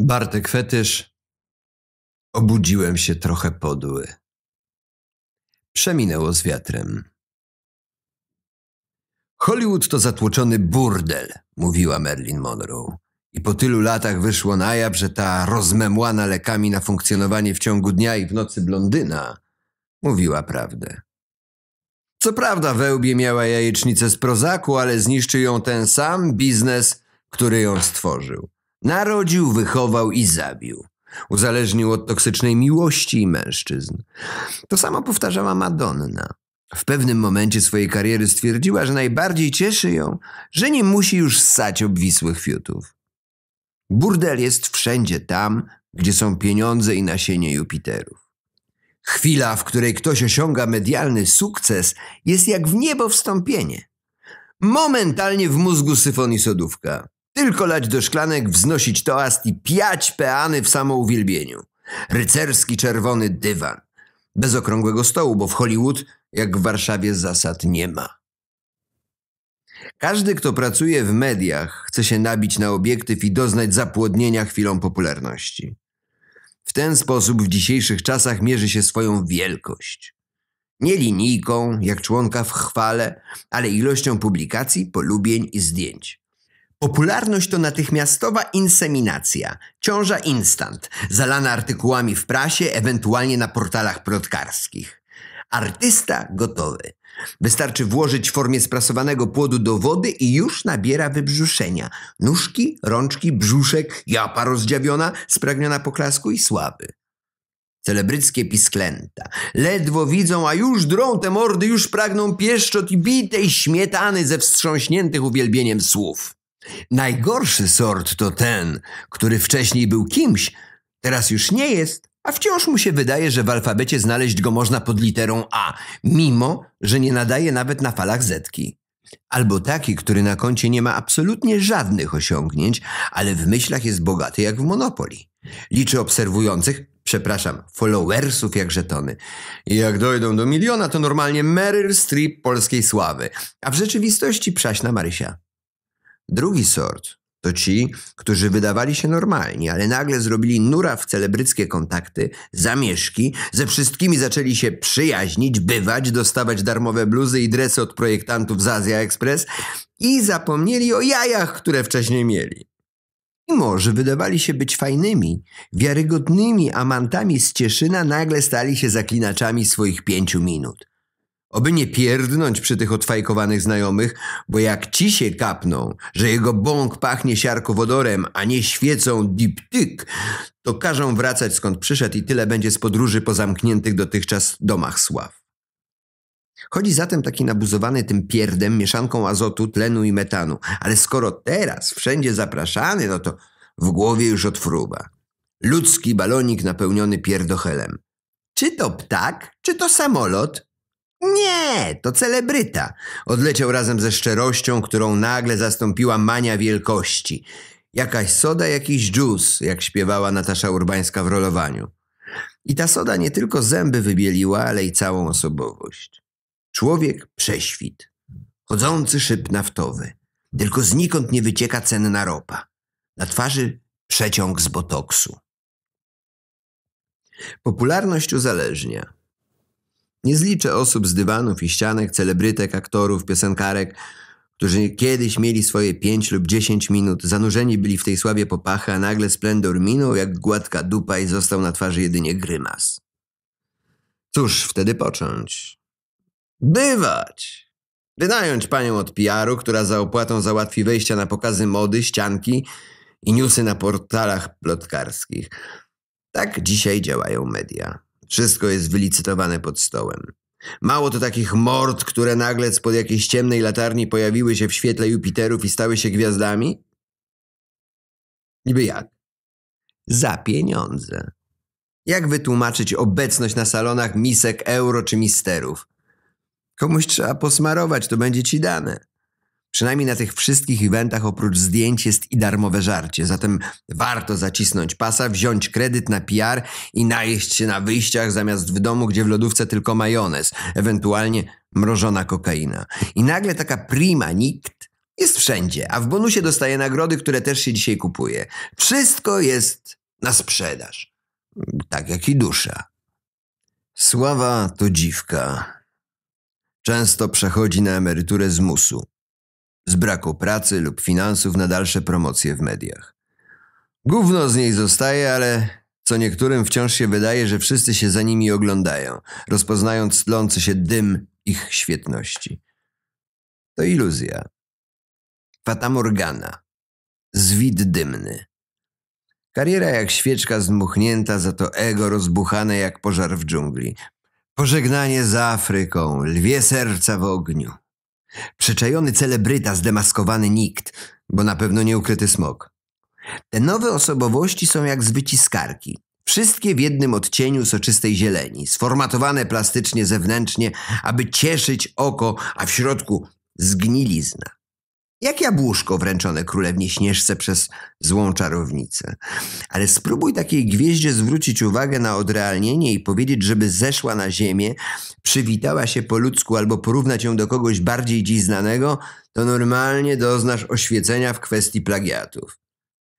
Bartek Fetysz, obudziłem się trochę podły. Przeminęło z wiatrem. Hollywood to zatłoczony burdel, mówiła Merlin Monroe. I po tylu latach wyszło na jaw, że ta rozmemłana lekami na funkcjonowanie w ciągu dnia i w nocy blondyna mówiła prawdę. Co prawda wełbie miała jajecznicę z prozaku, ale zniszczy ją ten sam biznes, który ją stworzył. Narodził, wychował i zabił. Uzależnił od toksycznej miłości i mężczyzn. To samo powtarzała Madonna. W pewnym momencie swojej kariery stwierdziła, że najbardziej cieszy ją, że nie musi już ssać obwisłych fiutów. Burdel jest wszędzie tam, gdzie są pieniądze i nasienie Jupiterów. Chwila, w której ktoś osiąga medialny sukces, jest jak w niebo wstąpienie. Momentalnie w mózgu syfon i sodówka. Tylko lać do szklanek, wznosić toast i piać peany w samouwielbieniu. Rycerski czerwony dywan. Bez okrągłego stołu, bo w Hollywood, jak w Warszawie, zasad nie ma. Każdy, kto pracuje w mediach, chce się nabić na obiektyw i doznać zapłodnienia chwilą popularności. W ten sposób w dzisiejszych czasach mierzy się swoją wielkość. Nie linijką, jak członka w chwale, ale ilością publikacji, polubień i zdjęć. Popularność to natychmiastowa inseminacja, ciąża instant, zalana artykułami w prasie, ewentualnie na portalach plotkarskich. Artysta gotowy. Wystarczy włożyć formie sprasowanego płodu do wody i już nabiera wybrzuszenia. Nóżki, rączki, brzuszek, japa rozdziawiona, spragniona poklasku i sławy. Celebryckie pisklęta. Ledwo widzą, a już drą te mordy, już pragną pieszczot i bitej śmietany ze wstrząśniętych uwielbieniem słów. Najgorszy sort to ten, który wcześniej był kimś, teraz już nie jest, a wciąż mu się wydaje, że w alfabecie znaleźć go można pod literą A, mimo że nie nadaje nawet na falach zetki. Albo taki, który na koncie nie ma absolutnie żadnych osiągnięć, ale w myślach jest bogaty jak w Monopoli. Liczy obserwujących, przepraszam, followersów jak żetony. I jak dojdą do miliona, to normalnie Meryl Streep polskiej sławy, a w rzeczywistości przaśna Marysia. Drugi sort to ci, którzy wydawali się normalni, ale nagle zrobili nura w celebryckie kontakty, zamieszki, ze wszystkimi zaczęli się przyjaźnić, bywać, dostawać darmowe bluzy i dresy od projektantów z Azja Express i zapomnieli o jajach, które wcześniej mieli. Mimo, że wydawali się być fajnymi, wiarygodnymi amantami z Cieszyna nagle stali się zaklinaczami swoich pięciu minut. Oby nie pierdnąć przy tych odfajkowanych znajomych, bo jak ci się kapną, że jego bąk pachnie siarkowodorem, a nie świecą diptyk, to każą wracać skąd przyszedł i tyle będzie z podróży po zamkniętych dotychczas domach sław. Chodzi zatem taki nabuzowany tym pierdem mieszanką azotu, tlenu i metanu, ale skoro teraz wszędzie zapraszany, no to w głowie już odfruwa. Ludzki balonik napełniony pierdochelem. Czy to ptak, czy to samolot – nie, to celebryta. Odleciał razem ze szczerością, którą nagle zastąpiła mania wielkości. Jakaś soda, jakiś juice, jak śpiewała Natasza Urbańska w rolowaniu. I ta soda nie tylko zęby wybieliła, ale i całą osobowość. Człowiek prześwit. Chodzący szyb naftowy. Tylko znikąd nie wycieka cenna ropa. Na twarzy przeciąg z botoksu. Popularność uzależnia. Nie zliczę osób z dywanów i ścianek, celebrytek, aktorów, piosenkarek, którzy kiedyś mieli swoje 5 lub 10 minut, zanurzeni byli w tej sławie popachy, a nagle splendor minął jak gładka dupa i został na twarzy jedynie grymas. Cóż wtedy począć? Bywać! Wynająć panią od PR-u, która za opłatą załatwi wejścia na pokazy mody, ścianki i newsy na portalach plotkarskich. Tak dzisiaj działają media. Wszystko jest wylicytowane pod stołem. Mało to takich mord, które nagle spod jakiejś ciemnej latarni pojawiły się w świetle Jupiterów i stały się gwiazdami? Niby jak? Za pieniądze. Jak wytłumaczyć obecność na salonach misek euro czy misterów? Komuś trzeba posmarować, to będzie ci dane. Przynajmniej na tych wszystkich eventach oprócz zdjęć jest i darmowe żarcie, zatem warto zacisnąć pasa, wziąć kredyt na PR i najeść się na wyjściach zamiast w domu, gdzie w lodówce tylko majonez, ewentualnie mrożona kokaina. I nagle taka prima nikt jest wszędzie, a w bonusie dostaje nagrody, które też się dzisiaj kupuje. Wszystko jest na sprzedaż. Tak jak i dusza. Sława to dziwka. Często przechodzi na emeryturę z musu z braku pracy lub finansów na dalsze promocje w mediach. Gówno z niej zostaje, ale co niektórym wciąż się wydaje, że wszyscy się za nimi oglądają, rozpoznając tlący się dym ich świetności. To iluzja. Fatamorgana. Zwid dymny. Kariera jak świeczka zdmuchnięta, za to ego rozbuchane jak pożar w dżungli. Pożegnanie z Afryką, lwie serca w ogniu. Przyczajony celebryta, zdemaskowany nikt, bo na pewno nie ukryty smok. Te nowe osobowości są jak z wyciskarki. Wszystkie w jednym odcieniu soczystej zieleni, sformatowane plastycznie zewnętrznie, aby cieszyć oko, a w środku zgnilizna jak jabłuszko wręczone królewnie śnieżce przez złą czarownicę. Ale spróbuj takiej gwieździe zwrócić uwagę na odrealnienie i powiedzieć, żeby zeszła na ziemię, przywitała się po ludzku albo porównać ją do kogoś bardziej dziś znanego, to normalnie doznasz oświecenia w kwestii plagiatów.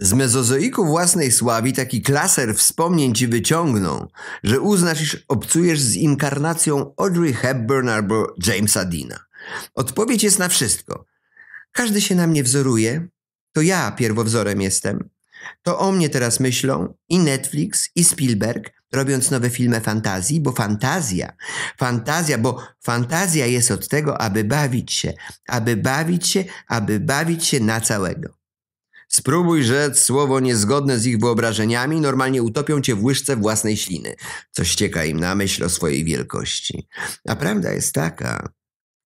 Z mezozoiku własnej sławi taki klaser wspomnień ci wyciągną, że uznasz, iż obcujesz z inkarnacją Audrey Hepburn albo Jamesa Dina. Odpowiedź jest na wszystko – każdy się na mnie wzoruje, to ja pierwowzorem jestem. To o mnie teraz myślą i Netflix, i Spielberg, robiąc nowe filmy fantazji, bo fantazja, fantazja, bo fantazja jest od tego, aby bawić się, aby bawić się, aby bawić się na całego. Spróbuj rzec słowo niezgodne z ich wyobrażeniami, normalnie utopią cię w łyżce własnej śliny. co ścieka im na myśl o swojej wielkości. A prawda jest taka,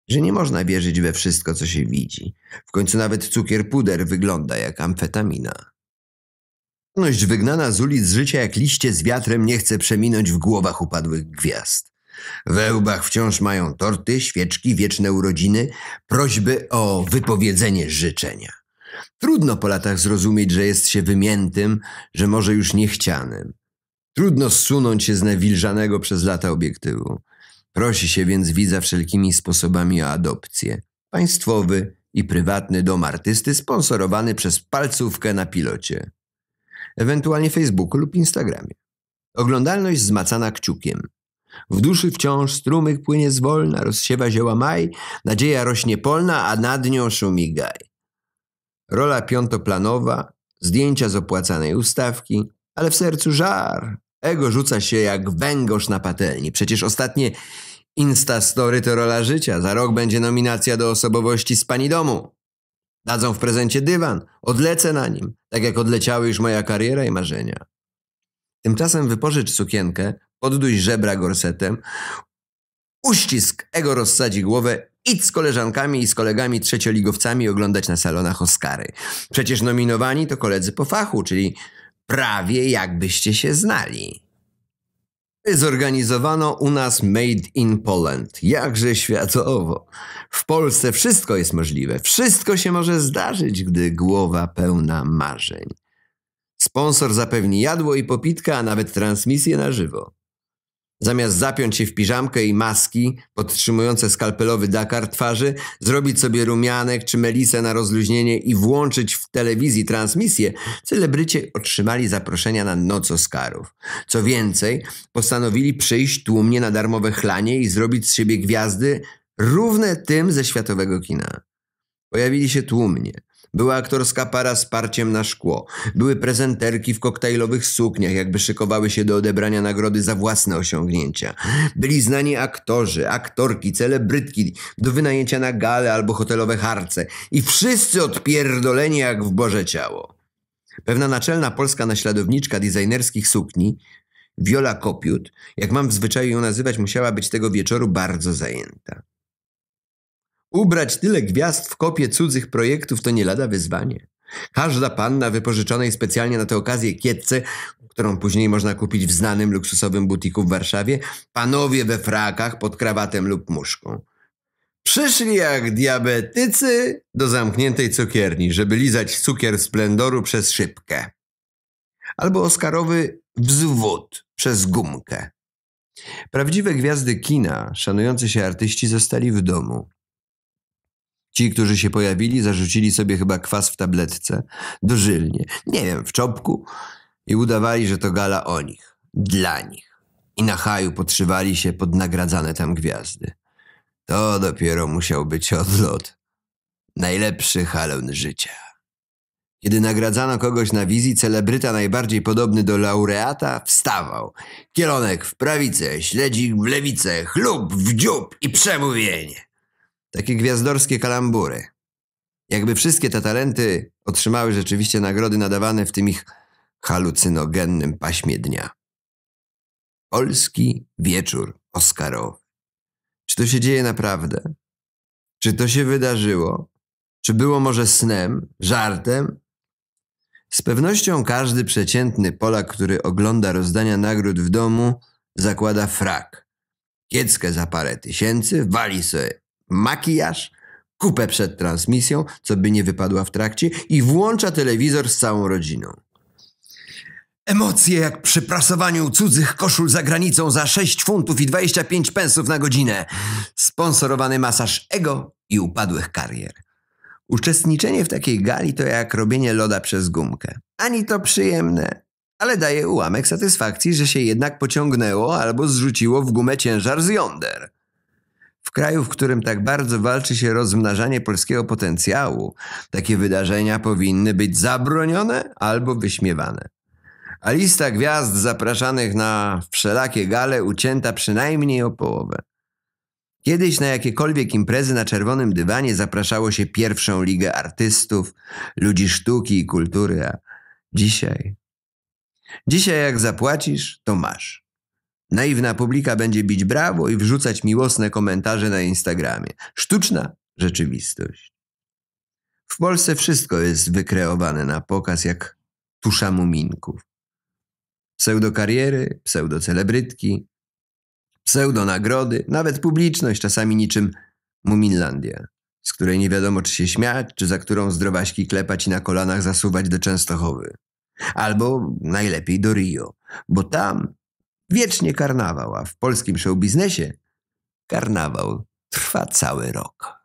że nie można wierzyć we wszystko, co się widzi. W końcu nawet cukier puder wygląda jak amfetamina. Ciemność wygnana z ulic życia jak liście z wiatrem nie chce przeminąć w głowach upadłych gwiazd. We łbach wciąż mają torty, świeczki, wieczne urodziny, prośby o wypowiedzenie życzenia. Trudno po latach zrozumieć, że jest się wymiętym, że może już niechcianym. Trudno zsunąć się z nawilżanego przez lata obiektywu. Prosi się więc widza wszelkimi sposobami o adopcję. Państwowy i prywatny dom artysty sponsorowany przez palcówkę na pilocie. Ewentualnie Facebooku lub Instagramie. Oglądalność zmacana kciukiem. W duszy wciąż strumyk płynie zwolna, rozsiewa zioła maj, nadzieja rośnie polna, a nad nią szumigaj. Rola piątoplanowa, zdjęcia z opłacanej ustawki, ale w sercu żar, Ego rzuca się jak węgorz na patelni. Przecież ostatnie Insta Story to rola życia. Za rok będzie nominacja do osobowości z pani domu. Dadzą w prezencie dywan. Odlecę na nim, tak jak odleciały już moja kariera i marzenia. Tymczasem wypożycz sukienkę, podduj żebra gorsetem, uścisk, ego rozsadzi głowę, idź z koleżankami i z kolegami trzecioligowcami oglądać na salonach Oscary. Przecież nominowani to koledzy po fachu, czyli prawie jakbyście się znali. Zorganizowano u nas Made in Poland. Jakże światowo. W Polsce wszystko jest możliwe. Wszystko się może zdarzyć, gdy głowa pełna marzeń. Sponsor zapewni jadło i popitkę, a nawet transmisję na żywo. Zamiast zapiąć się w piżamkę i maski podtrzymujące skalpelowy Dakar twarzy, zrobić sobie rumianek czy melisę na rozluźnienie i włączyć w telewizji transmisję, celebrycie otrzymali zaproszenia na noc Oscarów. Co więcej, postanowili przyjść tłumnie na darmowe chlanie i zrobić z siebie gwiazdy równe tym ze światowego kina. Pojawili się tłumnie. Była aktorska para z parciem na szkło. Były prezenterki w koktajlowych sukniach, jakby szykowały się do odebrania nagrody za własne osiągnięcia. Byli znani aktorzy, aktorki, celebrytki do wynajęcia na gale albo hotelowe harce. I wszyscy odpierdoleni jak w Boże ciało. Pewna naczelna polska naśladowniczka designerskich sukni, Viola Kopiut, jak mam w zwyczaju ją nazywać, musiała być tego wieczoru bardzo zajęta. Ubrać tyle gwiazd w kopie cudzych projektów to nie lada wyzwanie. Każda panna wypożyczonej specjalnie na tę okazję kietce, którą później można kupić w znanym luksusowym butiku w Warszawie, panowie we frakach pod krawatem lub muszką. Przyszli jak diabetycy do zamkniętej cukierni, żeby lizać cukier splendoru przez szybkę. Albo oskarowy wzwód przez gumkę. Prawdziwe gwiazdy kina, szanujący się artyści, zostali w domu. Ci, którzy się pojawili, zarzucili sobie chyba kwas w tabletce, dożylnie, nie wiem, w czopku i udawali, że to gala o nich, dla nich. I na haju podszywali się pod nagradzane tam gwiazdy. To dopiero musiał być odlot. Najlepszy halon życia. Kiedy nagradzano kogoś na wizji, celebryta najbardziej podobny do laureata wstawał. Kielonek w prawicę, śledzik w lewicę, chlub w dziób i przemówienie. Takie gwiazdorskie kalambury. Jakby wszystkie te talenty otrzymały rzeczywiście nagrody nadawane w tym ich halucynogennym paśmie dnia. Polski wieczór Oscarowy. Czy to się dzieje naprawdę? Czy to się wydarzyło? Czy było może snem, żartem? Z pewnością każdy przeciętny Polak, który ogląda rozdania nagród w domu, zakłada frak. Kieckę za parę tysięcy, wali sobie makijaż, kupę przed transmisją, co by nie wypadła w trakcie, i włącza telewizor z całą rodziną. Emocje jak przy prasowaniu cudzych koszul za granicą za 6 funtów i 25 pensów na godzinę. Sponsorowany masaż ego i upadłych karier. Uczestniczenie w takiej gali to jak robienie loda przez gumkę. Ani to przyjemne, ale daje ułamek satysfakcji, że się jednak pociągnęło albo zrzuciło w gumę ciężar z jąder. W kraju, w którym tak bardzo walczy się rozmnażanie polskiego potencjału, takie wydarzenia powinny być zabronione albo wyśmiewane. A lista gwiazd zapraszanych na wszelakie gale ucięta przynajmniej o połowę. Kiedyś na jakiekolwiek imprezy na czerwonym dywanie zapraszało się pierwszą ligę artystów, ludzi sztuki i kultury, a dzisiaj. Dzisiaj, jak zapłacisz, to masz. Naiwna publika będzie bić brawo i wrzucać miłosne komentarze na Instagramie. Sztuczna rzeczywistość. W Polsce wszystko jest wykreowane na pokaz jak tusza muminków. Pseudokariery, pseudocelebrytki, pseudonagrody, nawet publiczność czasami niczym Muminlandia, z której nie wiadomo czy się śmiać, czy za którą zdrowaśki klepać i na kolanach zasuwać do Częstochowy. Albo najlepiej do Rio, bo tam Wiecznie karnawał, a w polskim showbiznesie karnawał trwa cały rok.